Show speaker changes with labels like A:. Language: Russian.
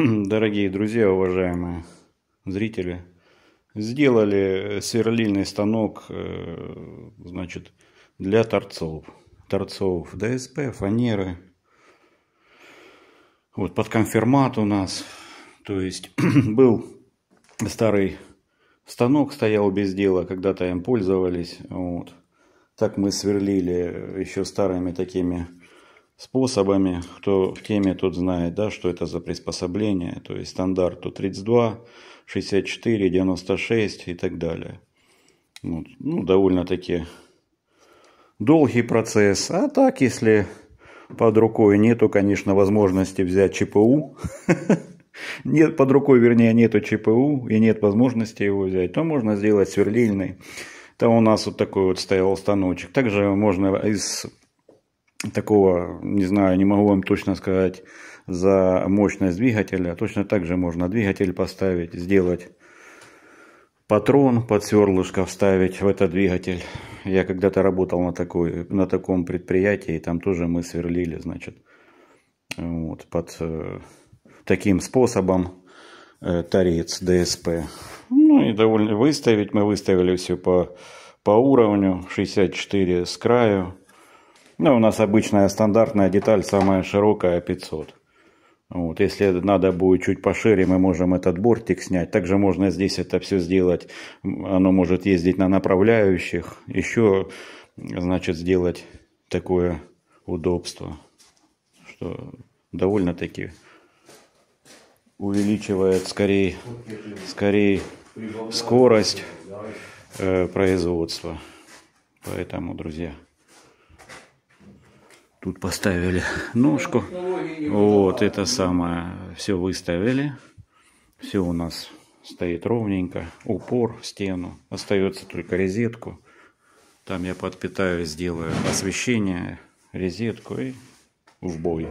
A: дорогие друзья, уважаемые зрители, сделали сверлильный станок э, значит, для торцов. Торцов ДСП, фанеры. Вот под конфирмат у нас. То есть был старый станок, стоял без дела, когда-то им пользовались. Вот. Так мы сверлили еще старыми такими способами. Кто в теме, тот знает, да, что это за приспособление. То есть стандарт то 32, 64, 96 и так далее. Вот. Ну, ну, довольно-таки долгий процесс. А так, если под рукой нету, конечно, возможности взять ЧПУ, нет, под рукой, вернее, нету ЧПУ и нет возможности его взять, то можно сделать сверлильный. Там у нас вот такой вот стоял станочек. Также можно из такого, не знаю, не могу вам точно сказать за мощность двигателя. Точно так же можно двигатель поставить, сделать патрон под сверлышко вставить в этот двигатель. Я когда-то работал на, такой, на таком предприятии, и там тоже мы сверлили, значит, вот, под э, таким способом э, торец ДСП. Ну и довольно выставить, мы выставили все по, по уровню, 64 с краю, ну, у нас обычная стандартная деталь, самая широкая 500. Вот, если надо будет чуть пошире, мы можем этот бортик снять. Также можно здесь это все сделать. Оно может ездить на направляющих. Еще, значит, сделать такое удобство, что довольно-таки увеличивает скорее, скорее скорость э, производства. Поэтому, друзья... Тут поставили ножку. Вот это самое. Все выставили. Все у нас стоит ровненько. Упор в стену. Остается только розетку, Там я подпитаю, сделаю освещение, розетку и в бой.